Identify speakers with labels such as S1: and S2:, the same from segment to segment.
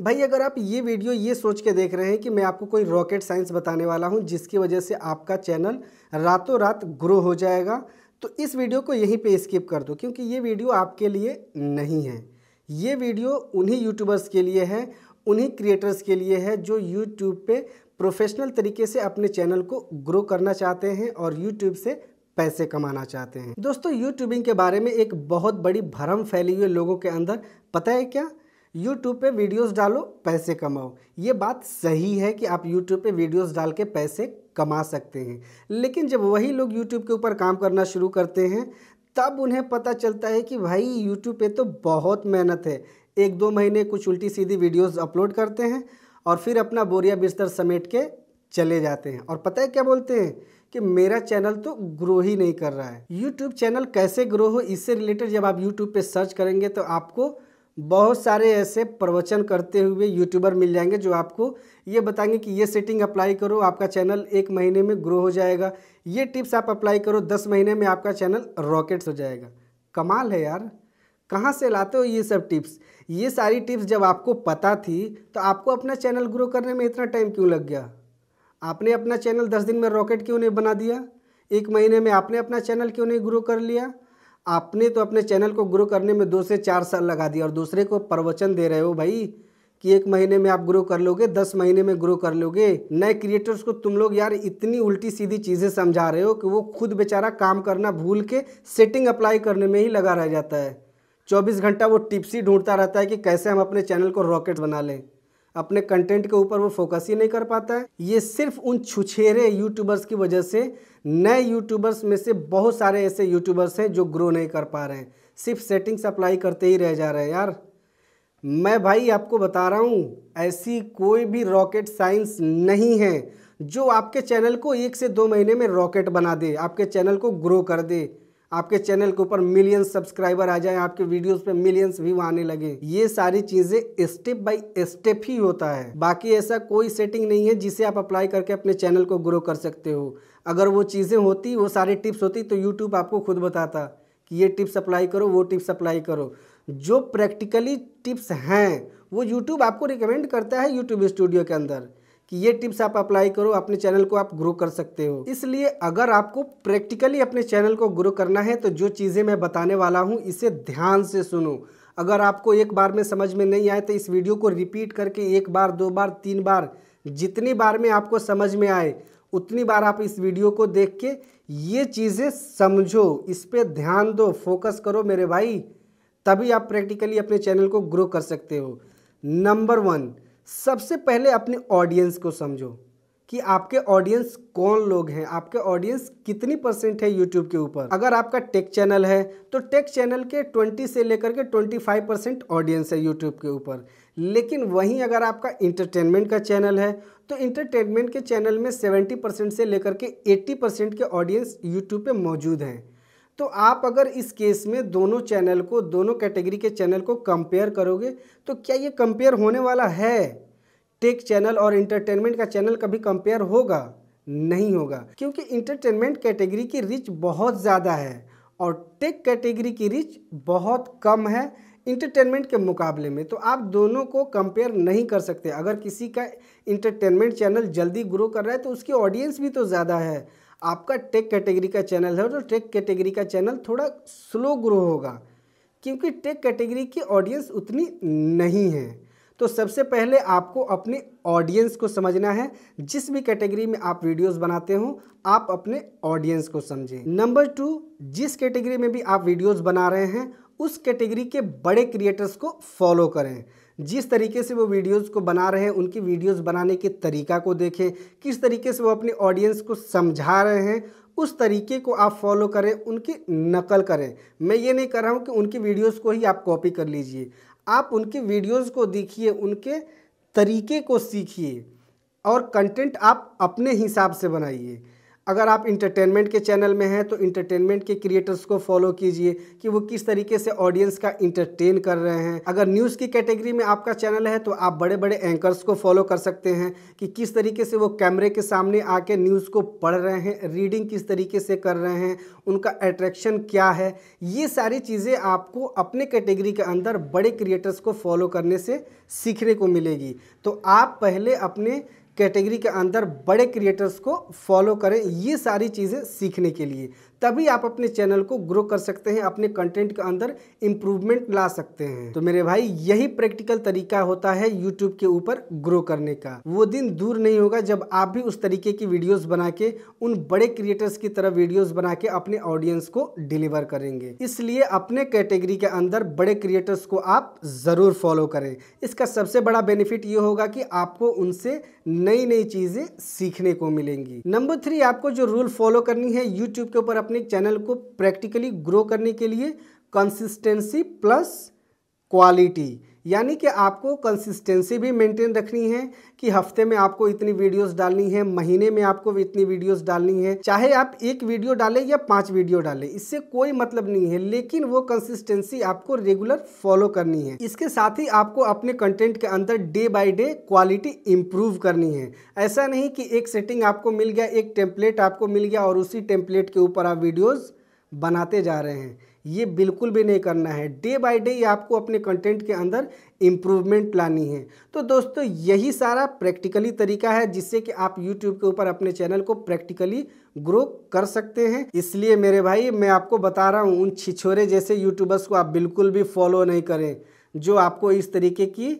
S1: भाई अगर आप ये वीडियो ये सोच के देख रहे हैं कि मैं आपको कोई रॉकेट साइंस बताने वाला हूँ जिसकी वजह से आपका चैनल रातों रात ग्रो हो जाएगा तो इस वीडियो को यहीं पे स्किप कर दो क्योंकि ये वीडियो आपके लिए नहीं है ये वीडियो उन्हीं यूट्यूबर्स के लिए है उन्हीं क्रिएटर्स के लिए है जो यूट्यूब पर प्रोफेशनल तरीके से अपने चैनल को ग्रो करना चाहते हैं और यूट्यूब से पैसे कमाना चाहते हैं दोस्तों यूट्यूबिंग के बारे में एक बहुत बड़ी भरम फैली हुई लोगों के अंदर पता है क्या यूट्यूब पे वीडियोस डालो पैसे कमाओ ये बात सही है कि आप यूट्यूब पे वीडियोस डाल के पैसे कमा सकते हैं लेकिन जब वही लोग यूट्यूब के ऊपर काम करना शुरू करते हैं तब उन्हें पता चलता है कि भाई यूट्यूब पे तो बहुत मेहनत है एक दो महीने कुछ उल्टी सीधी वीडियोस अपलोड करते हैं और फिर अपना बोरिया बिस्तर समेट के चले जाते हैं और पता है क्या बोलते हैं कि मेरा चैनल तो ग्रो ही नहीं कर रहा है यूट्यूब चैनल कैसे ग्रो हो इससे रिलेटेड जब आप यूट्यूब पे सर्च करेंगे तो आपको बहुत सारे ऐसे प्रवचन करते हुए यूट्यूबर मिल जाएंगे जो आपको ये बताएंगे कि ये सेटिंग अप्लाई करो आपका चैनल एक महीने में ग्रो हो जाएगा ये टिप्स आप अप्लाई करो दस महीने में आपका चैनल रॉकेट्स हो जाएगा कमाल है यार कहाँ से लाते हो ये सब टिप्स ये सारी टिप्स जब आपको पता थी तो आपको अपना चैनल ग्रो करने में इतना टाइम क्यों लग गया आपने अपना चैनल दस दिन में रॉकेट क्यों नहीं बना दिया एक महीने में आपने अपना चैनल क्यों नहीं ग्रो कर लिया आपने तो अपने चैनल को ग्रो करने में दो से चार साल लगा दिया और दूसरे को प्रवचन दे रहे हो भाई कि एक महीने में आप ग्रो कर लोगे दस महीने में ग्रो कर लोगे नए क्रिएटर्स को तुम लोग यार इतनी उल्टी सीधी चीज़ें समझा रहे हो कि वो खुद बेचारा काम करना भूल के सेटिंग अप्लाई करने में ही लगा रह जाता है चौबीस घंटा वो टिप्स ही ढूंढता रहता है कि कैसे हम अपने चैनल को रॉकेट बना लें अपने कंटेंट के ऊपर वो फोकस ही नहीं कर पाता है ये सिर्फ उन छुछेरे यूट्यूबर्स की वजह से नए यूट्यूबर्स में से बहुत सारे ऐसे यूट्यूबर्स हैं जो ग्रो नहीं कर पा रहे हैं सिर्फ सेटिंग्स अप्लाई करते ही रह जा रहे हैं यार मैं भाई आपको बता रहा हूँ ऐसी कोई भी रॉकेट साइंस नहीं है जो आपके चैनल को एक से दो महीने में रॉकेट बना दे आपके चैनल को ग्रो कर दे आपके चैनल के ऊपर मिलियन सब्सक्राइबर आ जाए आपके वीडियोस पे मिलियंस व्यू आने लगे ये सारी चीजें स्टेप बाय स्टेप ही होता है बाकी ऐसा कोई सेटिंग नहीं है जिसे आप अप्लाई करके अपने चैनल को ग्रो कर सकते हो अगर वो चीज़ें होती वो सारी टिप्स होती तो यूट्यूब आपको खुद बताता कि ये टिप्स अप्लाई करो वो टिप्स अप्लाई करो जो प्रैक्टिकली टिप्स हैं वो यूट्यूब आपको रिकमेंड करता है यूट्यूब स्टूडियो के अंदर कि ये टिप्स आप अप्लाई करो अपने चैनल को आप ग्रो कर सकते हो इसलिए अगर आपको प्रैक्टिकली अपने चैनल को ग्रो करना है तो जो चीज़ें मैं बताने वाला हूँ इसे ध्यान से सुनो अगर आपको एक बार में समझ में नहीं आए तो इस वीडियो को रिपीट करके एक बार दो बार तीन बार जितनी बार में आपको समझ में आए उतनी बार आप इस वीडियो को देख के ये चीज़ें समझो इस पर ध्यान दो फोकस करो मेरे भाई तभी आप प्रैक्टिकली अपने चैनल को ग्रो कर सकते हो नंबर वन सबसे पहले अपने ऑडियंस को समझो कि आपके ऑडियंस कौन लोग हैं आपके ऑडियंस कितनी परसेंट है यूट्यूब के ऊपर अगर आपका टेक चैनल है तो टेक चैनल के 20 से लेकर के 25 परसेंट ऑडियंस है यूट्यूब के ऊपर लेकिन वहीं अगर आपका इंटरटेनमेंट का चैनल है तो इंटरटेनमेंट के चैनल में 70 परसेंट से लेकर के 80 परसेंट के ऑडियंस यूट्यूब पे मौजूद हैं तो आप अगर इस केस में दोनों चैनल को दोनों कैटेगरी के चैनल को कंपेयर करोगे तो क्या ये कंपेयर होने वाला है टेक चैनल और इंटरटेनमेंट का चैनल कभी कंपेयर होगा नहीं होगा क्योंकि इंटरटेनमेंट कैटेगरी की रिच बहुत ज़्यादा है और टेक कैटेगरी की रिच बहुत कम है इंटरटेनमेंट के मुकाबले में तो आप दोनों को कंपेयर नहीं कर सकते अगर किसी का इंटरटेनमेंट चैनल जल्दी ग्रो कर रहा है तो उसकी ऑडियंस भी तो ज़्यादा है आपका टेक कैटेगरी का चैनल है तो टेक कैटेगरी का चैनल थोड़ा स्लो ग्रो होगा क्योंकि टेक कैटेगरी की ऑडियंस उतनी नहीं है तो सबसे पहले आपको अपने ऑडियंस को समझना है जिस भी कैटेगरी में आप वीडियोस बनाते हो आप अपने ऑडियंस को समझें नंबर टू जिस कैटेगरी में भी आप वीडियोस बना रहे हैं उस कैटेगरी के बड़े क्रिएटर्स को फॉलो करें जिस तरीके से वो वीडियोस को बना रहे हैं उनकी वीडियोस बनाने के तरीका को देखें किस तरीके से वो अपने ऑडियंस को समझा रहे हैं उस तरीके को आप फॉलो करें उनकी नकल करें मैं ये नहीं कर रहा हूँ कि उनकी वीडियोस को ही आप कॉपी कर लीजिए आप उनकी वीडियोस को देखिए उनके तरीके को सीखिए और कंटेंट आप अपने हिसाब से बनाइए अगर आप इंटरटेनमेंट के चैनल में हैं तो इंटरटेनमेंट के क्रिएटर्स को फॉलो कीजिए कि वो किस तरीके से ऑडियंस का इंटरटेन कर रहे हैं अगर न्यूज़ की कैटेगरी में आपका चैनल है तो आप बड़े बड़े एंकर्स को फॉलो कर सकते हैं कि किस तरीके से वो कैमरे के सामने आके न्यूज़ को पढ़ रहे हैं रीडिंग किस तरीके से कर रहे हैं उनका अट्रैक्शन क्या है ये सारी चीज़ें आपको अपने कैटेगरी के अंदर बड़े क्रिएटर्स को फॉलो करने से सीखने को मिलेगी तो आप पहले अपने कैटेगरी के अंदर बड़े क्रिएटर्स को फॉलो करें ये सारी चीज़ें सीखने के लिए तभी आप अपने चैनल को ग्रो कर सकते हैं अपने कंटेंट के अंदर इम्प्रूवमेंट ला सकते हैं तो मेरे भाई यही प्रैक्टिकल तरीका होता है यूट्यूब के ऊपर ग्रो करने का वो दिन दूर नहीं होगा जब आप भी उस तरीके की वीडियोस बना के उन बड़े क्रिएटर्स की तरह वीडियोस बना के अपने ऑडियंस को डिलीवर करेंगे इसलिए अपने कैटेगरी के अंदर बड़े क्रिएटर्स को आप ज़रूर फॉलो करें इसका सबसे बड़ा बेनिफिट ये होगा कि आपको उनसे नई नई चीजें सीखने को मिलेंगी नंबर थ्री आपको जो रूल फॉलो करनी है यूट्यूब के ऊपर अपने चैनल को प्रैक्टिकली ग्रो करने के लिए कंसिस्टेंसी प्लस क्वालिटी यानी कि आपको कंसिस्टेंसी भी मेंटेन रखनी है कि हफ्ते में आपको इतनी वीडियोस डालनी है महीने में आपको इतनी वीडियोस डालनी है चाहे आप एक वीडियो डालें या पांच वीडियो डालें इससे कोई मतलब नहीं है लेकिन वो कंसिस्टेंसी आपको रेगुलर फॉलो करनी है इसके साथ ही आपको अपने कंटेंट के अंदर day by day quality improve करनी है ऐसा नहीं कि एक सेटिंग आपको मिल गया एक टेम्पलेट आपको मिल गया और उसी टेम्पलेट के ऊपर आप वीडियोज़ बनाते जा रहे हैं ये बिल्कुल भी नहीं करना है डे बाय डे आपको अपने कंटेंट के अंदर इम्प्रूवमेंट लानी है तो दोस्तों यही सारा प्रैक्टिकली तरीका है जिससे कि आप यूट्यूब के ऊपर अपने चैनल को प्रैक्टिकली ग्रो कर सकते हैं इसलिए मेरे भाई मैं आपको बता रहा हूँ उन छिछोरे जैसे यूट्यूबर्स को आप बिल्कुल भी फॉलो नहीं करें जो आपको इस तरीके की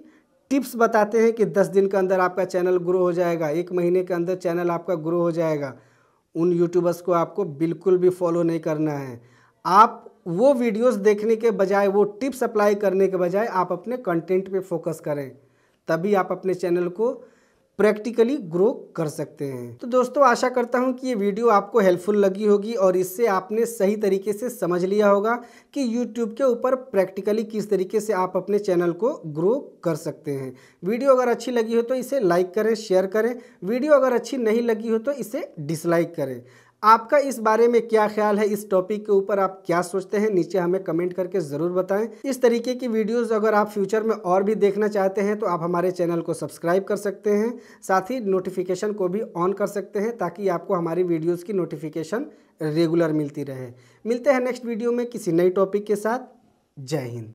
S1: टिप्स बताते हैं कि दस दिन के अंदर आपका चैनल ग्रो हो जाएगा एक महीने के अंदर चैनल आपका ग्रो हो जाएगा उन यूट्यूबर्स को आपको बिल्कुल भी फॉलो नहीं करना है आप वो वीडियोस देखने के बजाय वो टिप्स अप्लाई करने के बजाय आप अपने कंटेंट पे फोकस करें तभी आप अपने चैनल को प्रैक्टिकली ग्रो कर सकते हैं तो दोस्तों आशा करता हूँ कि ये वीडियो आपको हेल्पफुल लगी होगी और इससे आपने सही तरीके से समझ लिया होगा कि यूट्यूब के ऊपर प्रैक्टिकली किस तरीके से आप अपने चैनल को ग्रो कर सकते हैं वीडियो अगर अच्छी लगी हो तो इसे लाइक करें शेयर करें वीडियो अगर अच्छी नहीं लगी हो तो इसे डिसलाइक करें आपका इस बारे में क्या ख्याल है इस टॉपिक के ऊपर आप क्या सोचते हैं नीचे हमें कमेंट करके ज़रूर बताएं इस तरीके की वीडियोस अगर आप फ्यूचर में और भी देखना चाहते हैं तो आप हमारे चैनल को सब्सक्राइब कर सकते हैं साथ ही नोटिफिकेशन को भी ऑन कर सकते हैं ताकि आपको हमारी वीडियोज़ की नोटिफिकेशन रेगुलर मिलती रहे मिलते हैं नेक्स्ट वीडियो में किसी नई टॉपिक के साथ जय हिंद